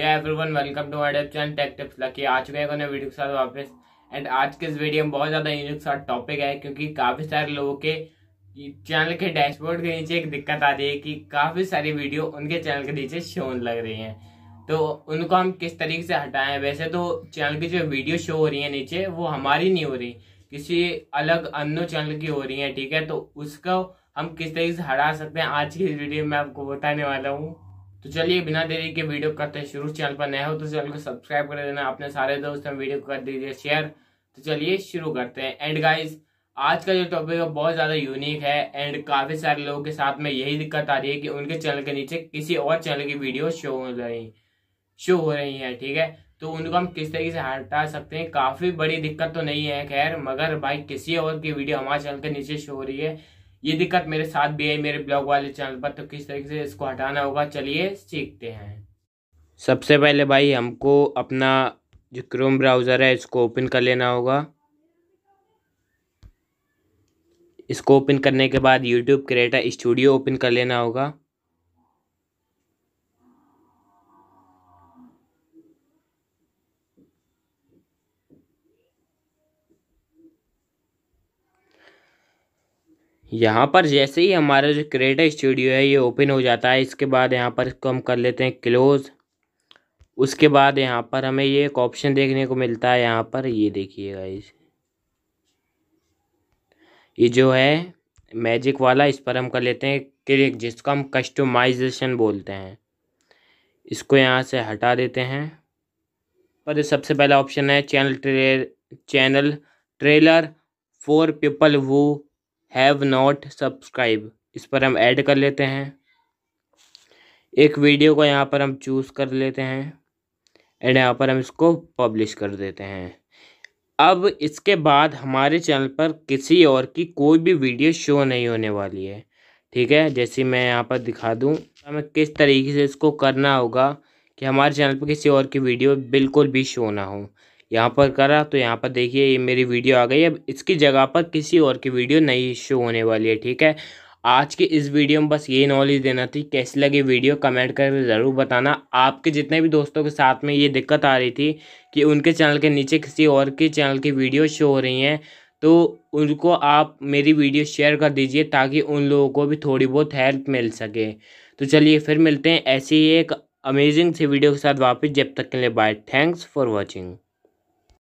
everyone welcome to my channel tech tips lucky आ चुके हैं वीडियो के साथ वापस एंड आज के इस वीडियो में बहुत ज़्यादा यूनिक सा टॉपिक है क्योंकि काफ़ी सारे लोगों के चैनल के डैशबोर्ड के नीचे एक दिक्कत आ रही है कि काफ़ी सारी वीडियो उनके चैनल के नीचे शो लग रही हैं तो उनको हम किस तरीके से हटाएं वैसे तो चैनल की जो वीडियो शो हो रही है नीचे वो हमारी नहीं हो रही किसी अलग अन्य चैनल की हो रही है ठीक है तो उसको हम किस तरीके से हटा सकते हैं आज की इस वीडियो में आपको बताने वाला हूँ तो चलिए बिना देरी के वीडियो करते हैं शुरू चैनल पर नया हो तो चैनल को सब्सक्राइब कर देना अपने सारे दोस्त में वीडियो कर दीजिए शेयर तो चलिए शुरू करते हैं एंड गाइज आज का जो टॉपिक है बहुत ज़्यादा यूनिक है एंड काफ़ी सारे लोगों के साथ में यही दिक्कत आ रही है कि उनके चैनल के नीचे किसी और चैनल की वीडियो शो हो रही शो हो रही है ठीक है तो उनको हम किस तरीके से हटा सकते हैं काफ़ी बड़ी दिक्कत तो नहीं है खैर मगर भाई किसी और की वीडियो हमारे चैनल के नीचे शो हो रही है ये दिक्कत मेरे साथ भी है मेरे ब्लॉग वाले चैनल पर तो किस तरीके से इसको हटाना होगा चलिए सीखते हैं सबसे पहले भाई हमको अपना जो क्रोम ब्राउज़र है इसको ओपन कर लेना होगा इसको ओपन करने के बाद यूट्यूब क्रिएटर स्टूडियो ओपन कर लेना होगा यहाँ पर जैसे ही हमारा जो क्रिएटर स्टूडियो है ये ओपन हो जाता है इसके बाद यहाँ पर इसको हम कर लेते हैं क्लोज़ उसके बाद यहाँ पर हमें ये एक ऑप्शन देखने को मिलता है यहाँ पर ये देखिएगा इस ये जो है मैजिक वाला इस पर हम कर लेते हैं क्लिक जिसको हम कस्टमाइजेशन बोलते हैं इसको यहाँ से हटा देते हैं पर सबसे पहला ऑप्शन है चैनल ट्रे channel trailer for people who have not subscribe इस पर हम ऐड कर लेते हैं एक वीडियो को यहाँ पर हम चूज़ कर लेते हैं एंड यहाँ पर हम इसको पब्लिश कर देते हैं अब इसके बाद हमारे चैनल पर किसी और की कोई भी वीडियो शो नहीं होने वाली है ठीक है जैसे मैं यहाँ पर दिखा दूँ हमें किस तरीके से इसको करना होगा कि हमारे चैनल पर किसी और की वीडियो बिल्कुल भी शो ना हो यहाँ पर करा तो यहाँ पर देखिए ये मेरी वीडियो आ गई अब इसकी जगह पर किसी और की वीडियो नहीं शो होने वाली है ठीक है आज के इस वीडियो में बस ये नॉलेज देना थी कैसी लगी वीडियो कमेंट करके ज़रूर बताना आपके जितने भी दोस्तों के साथ में ये दिक्कत आ रही थी कि उनके चैनल के नीचे किसी और के चैनल की वीडियो शो हो रही हैं तो उनको आप मेरी वीडियो शेयर कर दीजिए ताकि उन लोगों को भी थोड़ी बहुत हेल्प मिल सके तो चलिए फिर मिलते हैं ऐसी ही एक अमेजिंग सी वीडियो के साथ वापस जब तक के लिए बाय थैंक्स फॉर वॉचिंग